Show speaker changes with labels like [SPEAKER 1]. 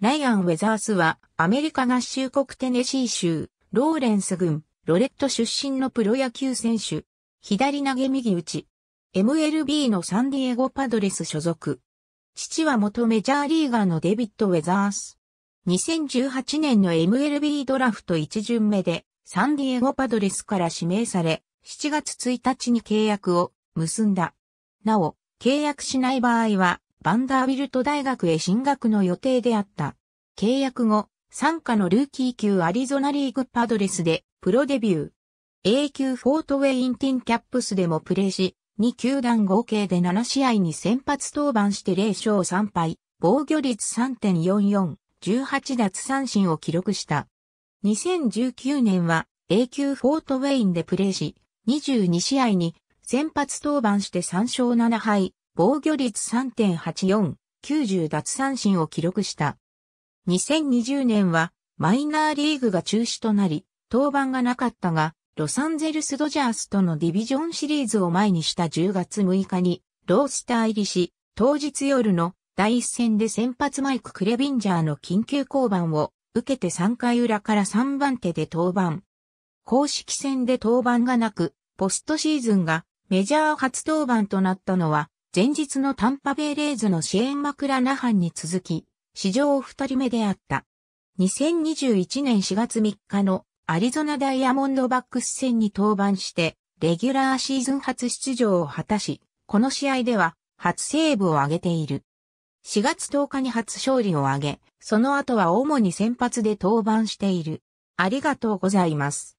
[SPEAKER 1] ライアン・ウェザースは、アメリカ合衆国テネシー州、ローレンス
[SPEAKER 2] 郡、ロレット出身のプロ野球選手。左投げ右打ち。MLB のサンディエゴパドレス所属。父は元メジャーリーガーのデビッド・ウェザース。2018年の MLB ドラフト1巡目で、サンディエゴパドレスから指名され、7月1日に契約を結んだ。なお、契約しない場合は、バンダービルト大学へ進学の予定であった。契約後、参加のルーキー級アリゾナリーグパドレスでプロデビュー。A 級フォートウェインティンキャップスでもプレーし、2球団合計で7試合に先発登板して0勝3敗、防御率3.44、18奪三振を記録した。2019年は A 級フォートウェインでプレーし、22試合に先発登板して3勝7敗、防御率3.84、90奪三振を記録した。2020年はマイナーリーグが中止となり、登板がなかったが、ロサンゼルスドジャースとのディビジョンシリーズを前にした10月6日に、ロースター入りし、当日夜の第一戦で先発マイク・クレビンジャーの緊急降板を受けて3回裏から3番手で登板。公式戦で登板がなく、ポストシーズンがメジャー初登板となったのは前日のタンパベイレーズの支援枕那覇に続き、史上二人目であった。2021年4月3日のアリゾナダイヤモンドバックス戦に登板して、レギュラーシーズン初出場を果たし、この試合では初セーブを挙げている。4月10日に初勝利を挙
[SPEAKER 1] げ、その後は主に先発で登板している。ありがとうございます。